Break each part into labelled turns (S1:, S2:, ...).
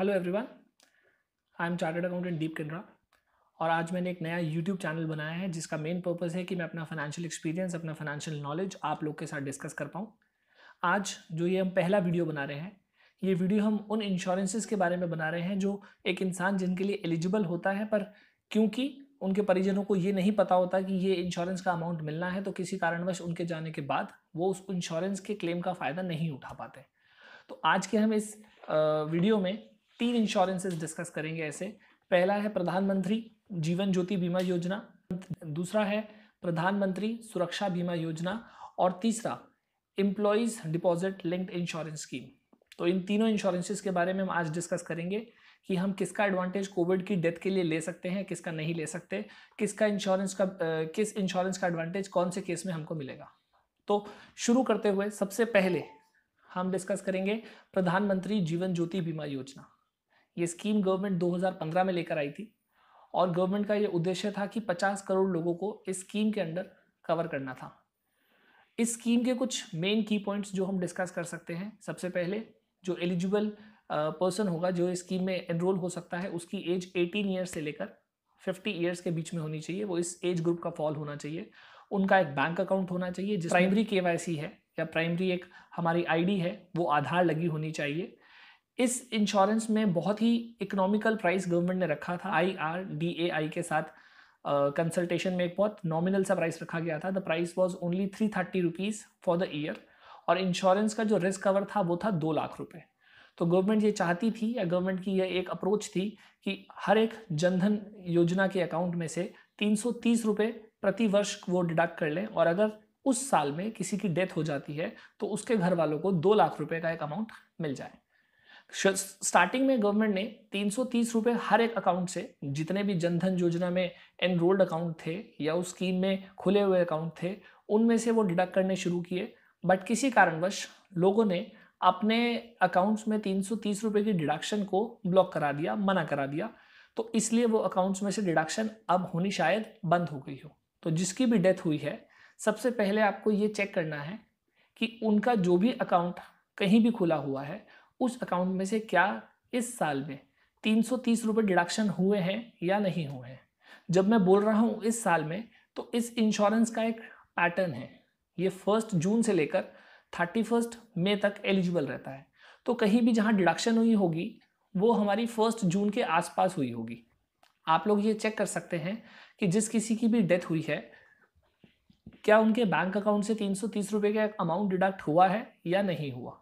S1: hello everyone I am chartered accountant Deep Kindra और आज मैंने एक नया यूट्यूब चैनल बनाया है जिसका मेन पर्पज़ है कि मैं अपना फाइनेंशियल एक्सपीरियंस अपना फाइनेंशियल नॉलेज आप लोग के साथ डिस्कस कर पाऊँ आज जो ये हम पहला वीडियो बना रहे हैं ये वीडियो हम उन इंश्योरेंसेज के बारे में बना रहे हैं जो एक इंसान जिनके लिए एलिजिबल होता है पर क्योंकि उनके परिजनों को ये नहीं पता होता कि ये इंश्योरेंस का अमाउंट मिलना है तो किसी कारणवश उनके जाने के बाद वो उस इंश्योरेंस के क्लेम का फ़ायदा नहीं उठा पाते तो आज के हम इस वीडियो में तीन इंश्योरेंसेस डिस्कस करेंगे ऐसे पहला है प्रधानमंत्री जीवन ज्योति बीमा योजना दूसरा है प्रधानमंत्री सुरक्षा बीमा योजना और तीसरा employees deposit linked insurance scheme तो इन तीनों इंश्योरेंसेस के बारे में हम आज डिस्कस करेंगे कि हम किसका एडवांटेज कोविड की डेथ के लिए ले सकते हैं किसका नहीं ले सकते किसका इंश्योरेंस का किस इंश्योरेंस का एडवांटेज कौन से केस में हमको मिलेगा तो शुरू करते हुए सबसे पहले हम डिस्कस करेंगे प्रधानमंत्री जीवन ज्योति बीमा योजना ये स्कीम गवर्नमेंट 2015 में लेकर आई थी और गवर्नमेंट का ये उद्देश्य था कि 50 करोड़ लोगों को इस स्कीम के अंडर कवर करना था इस स्कीम के कुछ मेन की पॉइंट्स जो हम डिस्कस कर सकते हैं सबसे पहले जो एलिजिबल पर्सन होगा जो इस स्कीम में एनरोल हो सकता है उसकी एज 18 ईयर्स से लेकर 50 ईयर्स के बीच में होनी चाहिए वो इस एज ग्रुप का फॉल होना चाहिए उनका एक बैंक अकाउंट होना चाहिए जिस प्राइमरी के है या प्राइमरी एक हमारी आईडी है वो आधार लगी होनी चाहिए इस इंश्योरेंस में बहुत ही इकोनॉमिकल प्राइस गवर्नमेंट ने रखा था आई आर डी ए आई के साथ कंसल्टेशन uh, में एक बहुत नॉमिनल सा प्राइस रखा गया था the price was only three thirty rupees for the year और इंश्योरेंस का जो रिस्क कवर था वो था दो लाख रुपए तो गवर्नमेंट ये चाहती थी या गवर्नमेंट की यह एक अप्रोच थी कि हर एक जनधन योजना के अकाउंट में से तीन सौ तीस रुपये प्रति वर्ष वो डिडक्ट कर लें और अगर उस साल में किसी की डेथ हो जाती है तो उसके घर वालों को दो लाख रुपये का एक अमाउंट मिल जाए स्टार्टिंग में गवर्नमेंट ने तीन सौ हर एक अकाउंट से जितने भी जनधन योजना में एनरोल्ड अकाउंट थे या उस स्कीम में खुले हुए अकाउंट थे उनमें से वो डिडक्ट करने शुरू किए बट किसी कारणवश लोगों ने अपने अकाउंट्स में तीन सौ की डिडक्शन को ब्लॉक करा दिया मना करा दिया तो इसलिए वो अकाउंट्स में से डिडक्शन अब होनी शायद बंद हो गई हो तो जिसकी भी डेथ हुई है सबसे पहले आपको ये चेक करना है कि उनका जो भी अकाउंट कहीं भी खुला हुआ है उस अकाउंट में से क्या इस साल में तीन सौ तीस रुपये डिडक्शन हुए हैं या नहीं हुए हैं जब मैं बोल रहा हूँ इस साल में तो इस इंश्योरेंस का एक पैटर्न है ये फर्स्ट जून से लेकर थर्टी फर्स्ट मे तक एलिजिबल रहता है तो कहीं भी जहाँ डिडक्शन हुई होगी वो हमारी फर्स्ट जून के आसपास हुई होगी आप लोग ये चेक कर सकते हैं कि जिस किसी की भी डेथ हुई है क्या उनके बैंक अकाउंट से तीन सौ तीस रुपये का अमाउंट डिडक्ट हुआ है या नहीं हुआ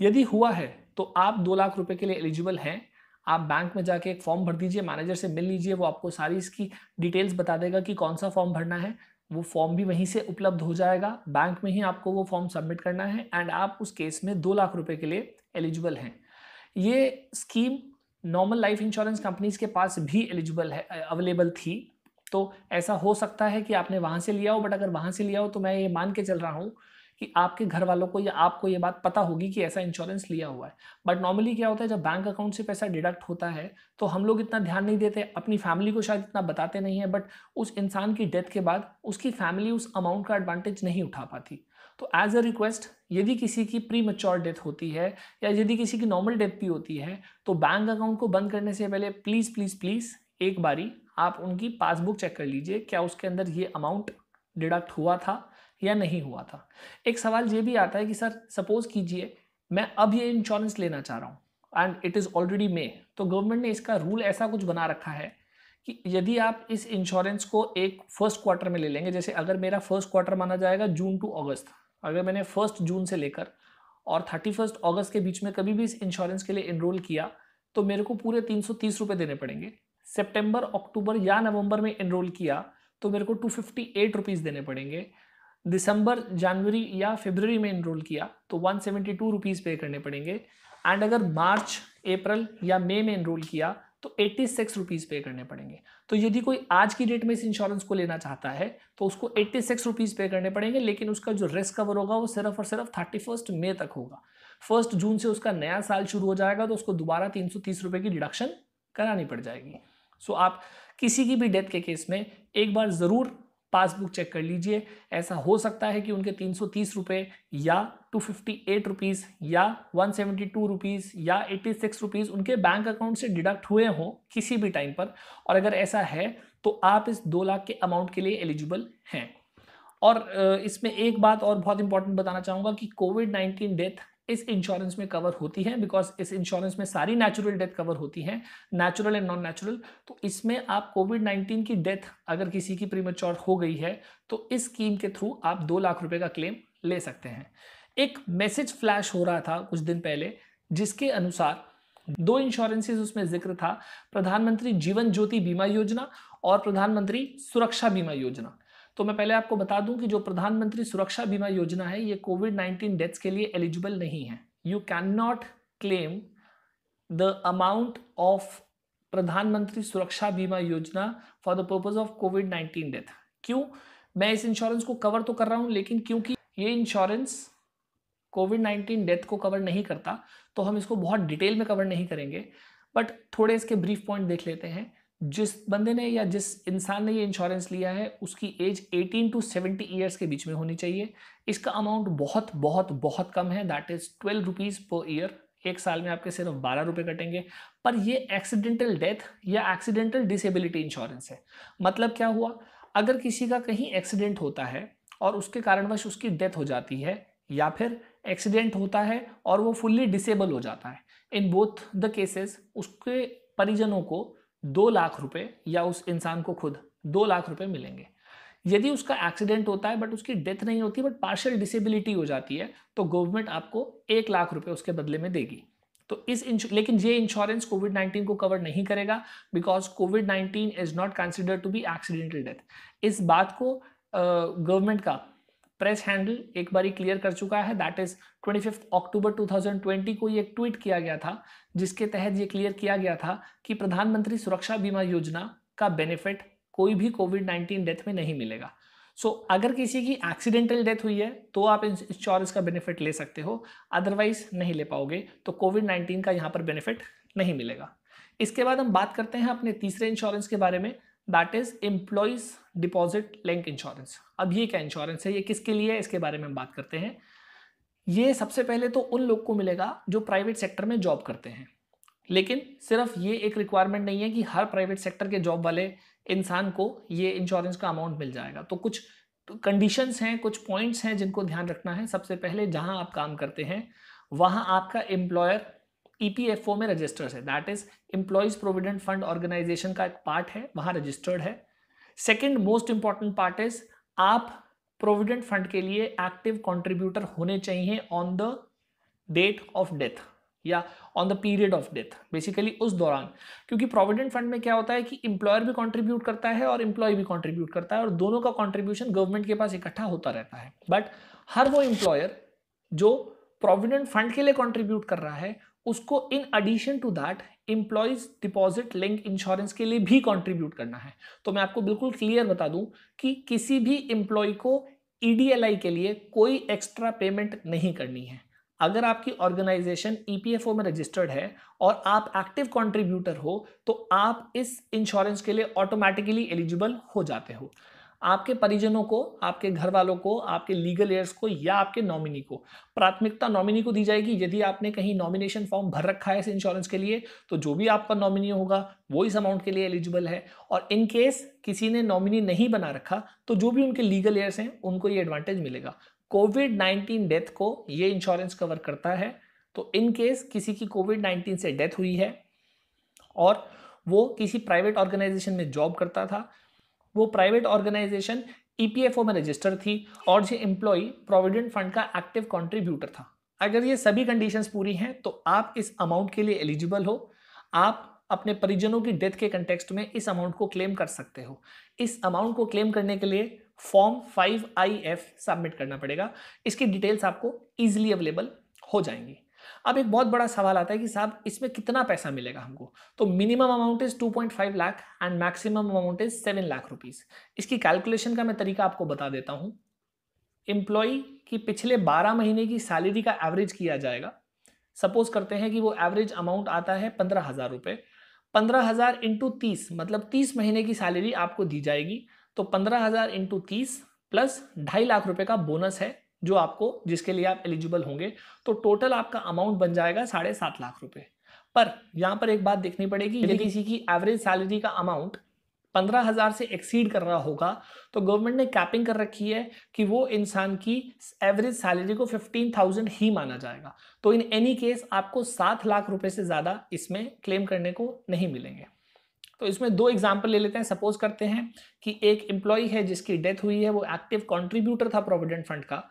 S1: यदि हुआ है तो आप दो लाख रुपए के लिए एलिजिबल हैं आप बैंक में जाके एक फॉर्म भर दीजिए मैनेजर से मिल लीजिए वो आपको सारी इसकी डिटेल्स बता देगा कि कौन सा फॉर्म भरना है वो फॉर्म भी वहीं से उपलब्ध हो जाएगा बैंक में ही आपको वो फॉर्म सबमिट करना है एंड आप उस केस में दो लाख रुपए के लिए एलिजिबल हैं ये scheme normal life insurance companies के पास भी एलिजिबल है अवेलेबल थी तो ऐसा हो सकता है कि आपने वहाँ से लिया हो बट अगर वहाँ से लिया हो तो मैं ये मान के चल रहा हूँ कि आपके घर वालों को या आपको ये बात पता होगी कि ऐसा इंश्योरेंस लिया हुआ है बट नॉर्मली क्या होता है जब बैंक अकाउंट से पैसा डिडक्ट होता है तो हम लोग इतना ध्यान नहीं देते अपनी फैमिली को शायद इतना बताते नहीं है बट उस इंसान की डेथ के बाद उसकी फैमिली उस अमाउंट का एडवांटेज नहीं उठा पाती तो एज अ रिक्वेस्ट यदि किसी की प्री मच्योर डेथ होती है या यदि किसी की नॉर्मल डेथ भी होती है तो बैंक अकाउंट को बंद करने से पहले प्लीज़ प्लीज़ प्लीज़ एक बारी आप उनकी पासबुक चेक कर लीजिए क्या उसके अंदर ये अमाउंट डिडक्ट हुआ था या नहीं हुआ था एक सवाल ये भी आता है कि सर सपोज कीजिए मैं अब ये इंश्योरेंस लेना चाह रहा हूँ and it is already May तो गवर्नमेंट ने इसका रूल ऐसा कुछ बना रखा है कि यदि आप इस इंश्योरेंस को एक फर्स्ट क्वार्टर में ले लेंगे जैसे अगर मेरा फर्स्ट क्वार्टर माना जाएगा जून टू अगस्त अगर मैंने फर्स्ट जून से लेकर और थर्टी फर्स्ट अगस्त के बीच में कभी भी इस इंश्योरेंस के लिए इनरोल किया तो मेरे को पूरे तीन सौ तीस रुपये देने पड़ेंगे सेप्टेम्बर अक्टूबर या नवंबर में इनरोल किया तो मेरे को टू फिफ्टी एट रुपीज़ देने पड़ेंगे दिसंबर जनवरी या फेबररी में इनरोल किया तो वन सेवेंटी टू रुपीज़ पे करने पड़ेंगे एंड अगर मार्च अप्रैल या मई में इनरोल किया तो एट्टी सिक्स रुपीज़ पे करने पड़ेंगे तो यदि कोई आज की डेट में इस इंश्योरेंस को लेना चाहता है तो उसको एट्टी सिक्स रुपीज़ पे करने पड़ेंगे लेकिन उसका जो रिस्क कवर होगा वो सिर्फ और सिर्फ थर्टी फर्स्ट मे तक होगा फर्स्ट जून से उसका नया साल शुरू हो जाएगा तो उसको दोबारा तीन सौ तीस रुपये की डिडक्शन करानी पड़ जाएगी सो आप किसी की भी डेथ के केस में एक बार ज़रूर पासबुक चेक कर लीजिए ऐसा हो सकता है कि उनके तीन रुपये या टू फिफ्टी या वन सेवेंटी या एट्टी सिक्स उनके बैंक अकाउंट से डिडक्ट हुए हों किसी भी टाइम पर और अगर ऐसा है तो आप इस दो लाख के अमाउंट के लिए एलिजिबल हैं और इसमें एक बात और बहुत इंपॉर्टेंट बताना चाहूँगा कि कोविड नाइन्टीन डेथ इस इंश्योरेंस में कवर होती है बिकॉज इस इंश्योरेंस में सारी नेचुरल डेथ कवर होती है नेचुरल एंड नॉन नेचुरल तो इसमें आप कोविड नाइन्टीन की डेथ अगर किसी की प्रीमेच्योर हो गई है तो इस स्कीम के थ्रू आप दो लाख रुपए का क्लेम ले सकते हैं एक मैसेज फ्लैश हो रहा था कुछ दिन पहले जिसके अनुसार दो इंश्योरेंसेज उसमें जिक्र था प्रधानमंत्री जीवन ज्योति बीमा योजना और प्रधानमंत्री सुरक्षा बीमा योजना तो मैं पहले आपको बता दूं कि जो प्रधानमंत्री सुरक्षा बीमा योजना है ये कोविड नाइन्टीन डेथ्स के लिए एलिजिबल नहीं है you can not claim the amount of Pradhan Mantri Suraksha Bima Yojana for the purpose of COVID nineteen death क्यों मैं इस इंश्योरेंस को कवर तो कर रहा हूं लेकिन क्योंकि ये इंश्योरेंस कोविड नाइन्टीन डेथ को कवर नहीं करता तो हम इसको बहुत डिटेल में कवर नहीं करेंगे बट थोड़े इसके ब्रीफ पॉइंट देख लेते हैं जिस बंदे ने या जिस इंसान ने ये इंश्योरेंस लिया है उसकी एज 18 टू 70 ईयर्स के बीच में होनी चाहिए इसका अमाउंट बहुत बहुत बहुत कम है that is twelve rupees per year एक साल में आपके सिर्फ बारह रुपये कटेंगे पर ये एक्सीडेंटल डेथ या एक्सीडेंटल डिसेबिलिटी इंश्योरेंस है मतलब क्या हुआ अगर किसी का कहीं एक्सीडेंट होता है और उसके कारणवश उसकी डेथ हो जाती है या फिर एक्सीडेंट होता है और वो फुल्ली डिसेबल हो जाता है इन बोथ द केसेस उसके परिजनों को दो लाख रुपए या उस इंसान को खुद दो लाख रुपए मिलेंगे यदि उसका एक्सीडेंट होता है बट उसकी डेथ नहीं होती बट पार्शियल डिसेबिलिटी हो जाती है तो गवर्नमेंट आपको एक लाख रुपए उसके बदले में देगी तो इस लेकिन ये इंश्योरेंस कोविड 19 को कवर नहीं करेगा because COVID 19 is not consider to be accidental death इस बात को गवर्नमेंट uh, का प्रेस हैंडल एक बार क्लियर कर चुका है दैट इज 25 अक्टूबर 2020 को ये एक ट्वीट किया गया था जिसके तहत ये क्लियर किया गया था कि प्रधानमंत्री सुरक्षा बीमा योजना का बेनिफिट कोई भी कोविड 19 डेथ में नहीं मिलेगा सो so, अगर किसी की एक्सीडेंटल डेथ हुई है तो आप इंश्योरेंस का बेनिफिट ले सकते हो अदरवाइज नहीं ले पाओगे तो कोविड नाइन्टीन का यहाँ पर बेनिफिट नहीं मिलेगा इसके बाद हम बात करते हैं अपने तीसरे इंश्योरेंस के बारे में that is employees deposit link insurance अब ये क्या इंश्योरेंस है ये किसके लिए है इसके बारे में हम बात करते हैं ये सबसे पहले तो उन लोग को मिलेगा जो प्राइवेट सेक्टर में जॉब करते हैं लेकिन सिर्फ ये एक रिक्वायरमेंट नहीं है कि हर प्राइवेट सेक्टर के जॉब वाले इंसान को ये इंश्योरेंस का अमाउंट मिल जाएगा तो कुछ कंडीशंस हैं कुछ पॉइंट्स हैं जिनको ध्यान रखना है सबसे पहले जहां आप काम करते हैं वहां आपका एम्प्लॉयर ईपीएफओ e में रजिस्टर्ड है that is employees provident fund organisation का एक पार्ट है वहां रजिस्टर्ड है second most important part is आप प्रोविडेंट फंड के लिए एक्टिव कॉन्ट्रीब्यूटर होने चाहिए on the date of death या on the period of death basically उस दौरान क्योंकि प्रोविडेंट फंड में क्या होता है कि इंप्लॉयर भी कंट्रीब्यूट करता है और इंप्लॉय भी कंट्रीब्यूट करता है और दोनों का कंट्रीब्यूशन गवर्नमेंट के पास इकट्ठा होता रहता है बट हर वो इंप्लॉयर जो प्रोविडेंट फंड के लिए कंट्रीब्यूट कर रहा है उसको in addition to that employees deposit link insurance के लिए भी कॉन्ट्रीब्यूट करना है तो मैं आपको बिल्कुल क्लियर बता दूं कि किसी भी इंप्लॉय को ई e के लिए कोई एक्स्ट्रा पेमेंट नहीं करनी है अगर आपकी ऑर्गेनाइजेशन ई e में रजिस्टर्ड है और आप एक्टिव कंट्रीब्यूटर हो तो आप इस इंश्योरेंस के लिए ऑटोमेटिकली एलिजिबल हो जाते हो आपके परिजनों को आपके घर वालों को आपके लीगल एयर्स को या आपके नॉमिनी को प्राथमिकता नॉमिनी को दी जाएगी यदि आपने कहीं नॉमिनेशन फॉर्म भर रखा है इस इंश्योरेंस के लिए तो जो भी आपका नॉमिनी होगा वो इस अमाउंट के लिए एलिजिबल है और इन केस किसी ने नॉमिनी नहीं बना रखा तो जो भी उनके लीगल एयर्स हैं उनको ये एडवांटेज मिलेगा कोविड नाइन्टीन डेथ को ये इंश्योरेंस कवर करता है तो इन केस किसी की कोविड नाइन्टीन से डेथ हुई है और वो किसी प्राइवेट ऑर्गेनाइजेशन में जॉब करता था वो प्राइवेट ऑर्गेनाइजेशन ईपीएफओ में रजिस्टर थी और ये एम्प्लॉय प्रोविडेंट फंड का एक्टिव कॉन्ट्रीब्यूटर था अगर ये सभी कंडीशंस पूरी हैं तो आप इस अमाउंट के लिए एलिजिबल हो आप अपने परिजनों की डेथ के कंटेक्सट में इस अमाउंट को क्लेम कर सकते हो इस अमाउंट को क्लेम करने के लिए form five I F submit करना पड़ेगा इसकी डिटेल्स आपको ईजिली अवेलेबल हो जाएंगी अब एक बहुत बड़ा सवाल आता है कि साहब इसमें कितना पैसा मिलेगा हमको तो minimum amount is 2.5 lakh and maximum amount is 7 lakh rupees इसकी कैलकुलेशन का मैं तरीका आपको बता देता हूं एम्प्लॉय की पिछले 12 महीने की सैलरी का एवरेज किया जाएगा सपोज करते हैं कि वो एवरेज अमाउंट आता है पंद्रह हज़ार रुपये पंद्रह हज़ार इंटू तीस मतलब तीस महीने की सैलरी आपको दी जाएगी तो पंद्रह हज़ार इंटू तीस प्लस ढाई लाख रुपए का बोनस है जो आपको जिसके लिए आप एलिजिबल होंगे तो टोटल आपका अमाउंट बन जाएगा साढ़े सात लाख रुपए पर यहां पर एक बात देखनी पड़ेगी यदि किसी की एवरेज सैलरी का अमाउंट पंद्रह हज़ार से एक्सीड कर रहा होगा तो गवर्नमेंट ने कैपिंग कर रखी है कि वो इंसान की एवरेज सैलरी को फिफ्टीन थाउजेंड ही माना जाएगा तो इन एनी केस आपको सात लाख रुपए से ज़्यादा इसमें क्लेम करने को नहीं मिलेंगे तो इसमें दो एग्जाम्पल ले लेते हैं सपोज करते हैं कि एक एम्प्लॉय है जिसकी डेथ हुई है वो एक्टिव कॉन्ट्रीब्यूटर था प्रोविडेंट फंड का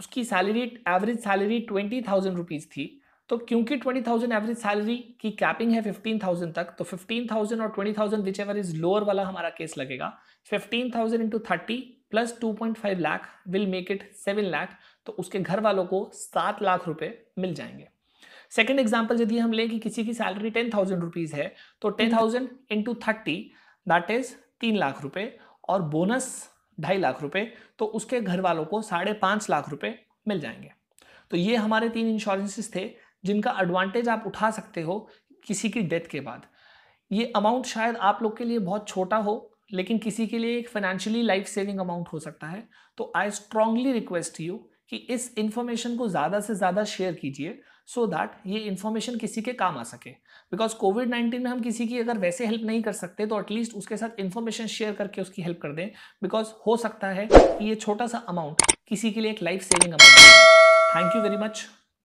S1: उसकी salary average salary twenty thousand rupees थी तो क्योंकि ट्वेंटी थाउजेंड एवरेज सैलरी की कैपिंग है फिफ्टीन थाउजेंड तक तो फिफ्टीन थाउजेंड और twenty thousand whichever is lower वाला हमारा केस लगेगा fifteen thousand into thirty plus two point five lakh will make it seven lakh तो उसके घर वालों को सात लाख रुपए मिल जाएंगे सेकेंड एग्जाम्पल यदि हम लें कि किसी की सैलरी टेन थाउजेंड रुपीज़ है तो ten thousand into thirty that is तीन लाख रुपए और बोनस ढाई लाख रुपए तो उसके घर वालों को साढ़े पाँच लाख रुपए मिल जाएंगे तो ये हमारे तीन इंश्योरेंसेस थे जिनका एडवांटेज आप उठा सकते हो किसी की डेथ के बाद ये अमाउंट शायद आप लोग के लिए बहुत छोटा हो लेकिन किसी के लिए एक फाइनेंशियली लाइफ सेविंग अमाउंट हो सकता है तो आई स्ट्रांगली रिक्वेस्ट यू कि इस इन्फॉर्मेशन को ज़्यादा से ज़्यादा शेयर कीजिए सो दैट ये इन्फॉर्मेशन किसी के काम आ सके बिकॉज कोविड नाइन्टीन में हम किसी की अगर वैसे हेल्प नहीं कर सकते तो एटलीस्ट उसके साथ इन्फॉर्मेशन शेयर करके उसकी हेल्प कर दें बिकॉज हो सकता है कि ये छोटा सा अमाउंट किसी के लिए एक life saving amount thank you very much